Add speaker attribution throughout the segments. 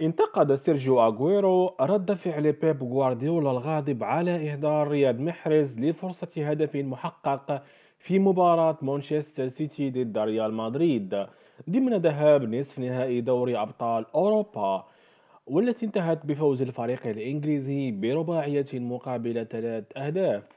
Speaker 1: انتقد سيرجيو أغويرو رد فعل بيب غوارديولا الغاضب على إهدار رياض محرز لفرصة هدف محقق في مباراة مانشستر سيتي ضد ريال مدريد ضمن ذهاب نصف نهائي دوري أبطال أوروبا والتي انتهت بفوز الفريق الإنجليزي برباعية مقابل ثلاث أهداف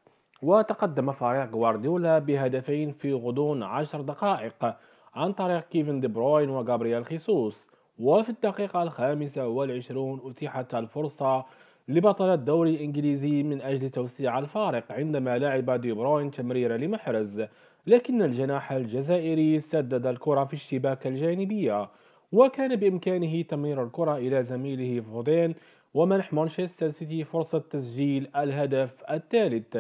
Speaker 1: وتقدم فريق غوارديولا بهدفين في غضون عشر دقائق عن طريق كيفن دي بروين وغابرييل خيسوس وفي الدقيقة الخامسة والعشرون أتيحت الفرصة لبطل الدوري الإنجليزي من أجل توسيع الفارق عندما لعب دي بروين تمريرة لمحرز لكن الجناح الجزائري سدد الكرة في الشباك الجانبية وكان بإمكانه تمرير الكرة إلى زميله فودين ومنح مانشستر سيتي فرصة تسجيل الهدف الثالث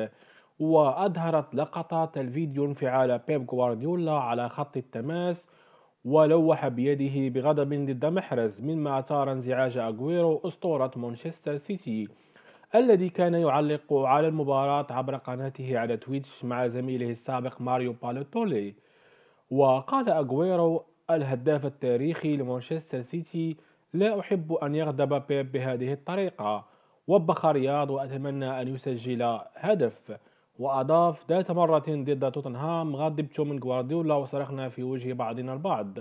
Speaker 1: وأظهرت لقطات الفيديو انفعال بيب غوارديولا على خط التماس ولوح بيده بغضب ضد محرز مما أثار انزعاج أغويرو أسطورة مانشستر سيتي الذي كان يعلق على المباراة عبر قناته على تويتش مع زميله السابق ماريو بالوتولي وقال أغويرو الهداف التاريخي لمانشستر سيتي لا أحب أن يغضب بيب بهذه الطريقة وبخ رياض وأتمنى أن يسجل هدف وأضاف ذات مرة ضد توتنهام غضبت من غوارديولا وصرخنا في وجه بعضنا البعض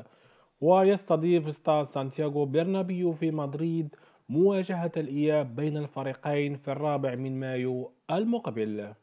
Speaker 1: ويستضيف استاد سانتياغو برنابيو في مدريد مواجهة الإياب بين الفريقين في الرابع من مايو المقبل